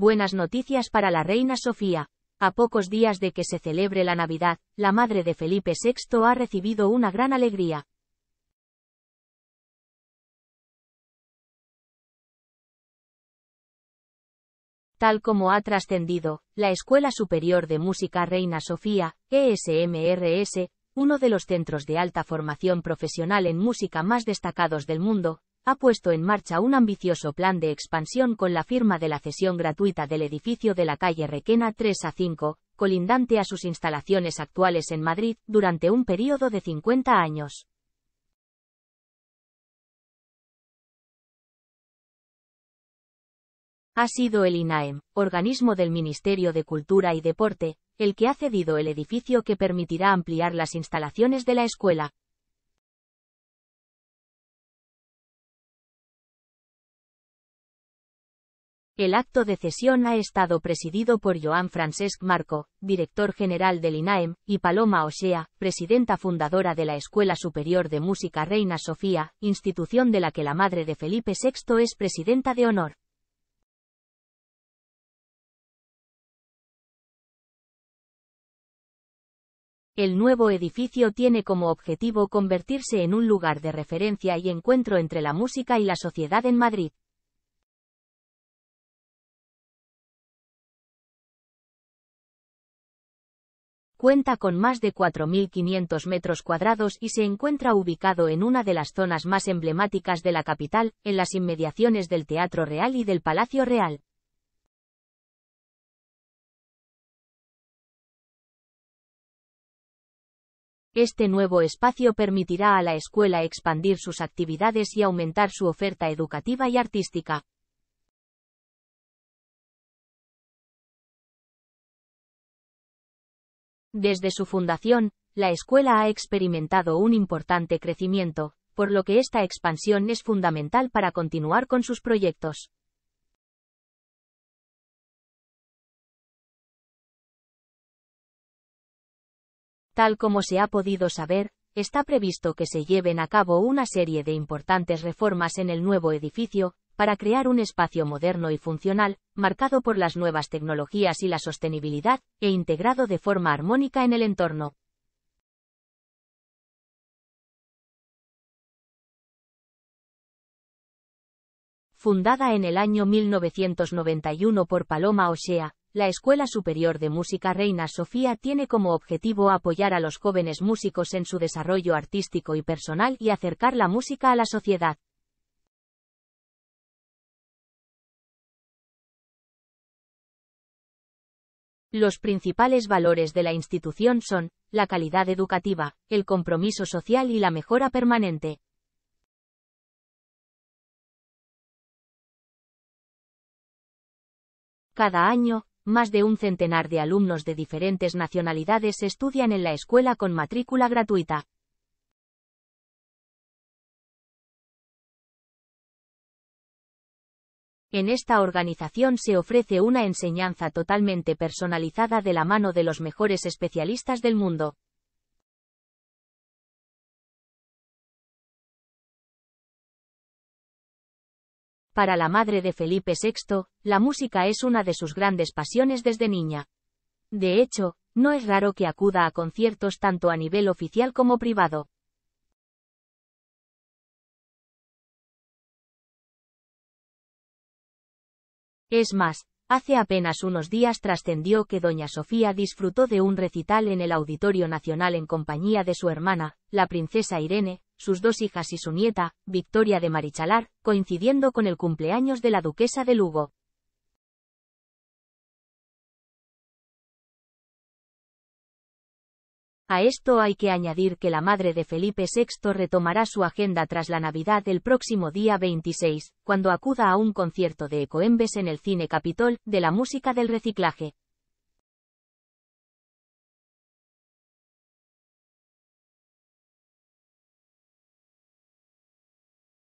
Buenas noticias para la reina Sofía. A pocos días de que se celebre la Navidad, la madre de Felipe VI ha recibido una gran alegría. Tal como ha trascendido, la Escuela Superior de Música Reina Sofía, ESMRS, uno de los centros de alta formación profesional en música más destacados del mundo, ha puesto en marcha un ambicioso plan de expansión con la firma de la cesión gratuita del edificio de la calle Requena 3 a 5, colindante a sus instalaciones actuales en Madrid, durante un período de 50 años. Ha sido el INAEM, organismo del Ministerio de Cultura y Deporte, el que ha cedido el edificio que permitirá ampliar las instalaciones de la escuela, El acto de cesión ha estado presidido por Joan Francesc Marco, director general del INAEM, y Paloma Osea, presidenta fundadora de la Escuela Superior de Música Reina Sofía, institución de la que la madre de Felipe VI es presidenta de honor. El nuevo edificio tiene como objetivo convertirse en un lugar de referencia y encuentro entre la música y la sociedad en Madrid. cuenta con más de 4.500 metros cuadrados y se encuentra ubicado en una de las zonas más emblemáticas de la capital, en las inmediaciones del Teatro Real y del Palacio Real. Este nuevo espacio permitirá a la escuela expandir sus actividades y aumentar su oferta educativa y artística. Desde su fundación, la escuela ha experimentado un importante crecimiento, por lo que esta expansión es fundamental para continuar con sus proyectos. Tal como se ha podido saber, está previsto que se lleven a cabo una serie de importantes reformas en el nuevo edificio, para crear un espacio moderno y funcional, marcado por las nuevas tecnologías y la sostenibilidad, e integrado de forma armónica en el entorno. Fundada en el año 1991 por Paloma Osea, la Escuela Superior de Música Reina Sofía tiene como objetivo apoyar a los jóvenes músicos en su desarrollo artístico y personal y acercar la música a la sociedad. Los principales valores de la institución son, la calidad educativa, el compromiso social y la mejora permanente. Cada año, más de un centenar de alumnos de diferentes nacionalidades estudian en la escuela con matrícula gratuita. En esta organización se ofrece una enseñanza totalmente personalizada de la mano de los mejores especialistas del mundo. Para la madre de Felipe VI, la música es una de sus grandes pasiones desde niña. De hecho, no es raro que acuda a conciertos tanto a nivel oficial como privado. Es más, hace apenas unos días trascendió que doña Sofía disfrutó de un recital en el Auditorio Nacional en compañía de su hermana, la princesa Irene, sus dos hijas y su nieta, Victoria de Marichalar, coincidiendo con el cumpleaños de la duquesa de Lugo. A esto hay que añadir que la madre de Felipe VI retomará su agenda tras la Navidad el próximo día 26, cuando acuda a un concierto de Ecoembes en el Cine Capitol, de la música del reciclaje.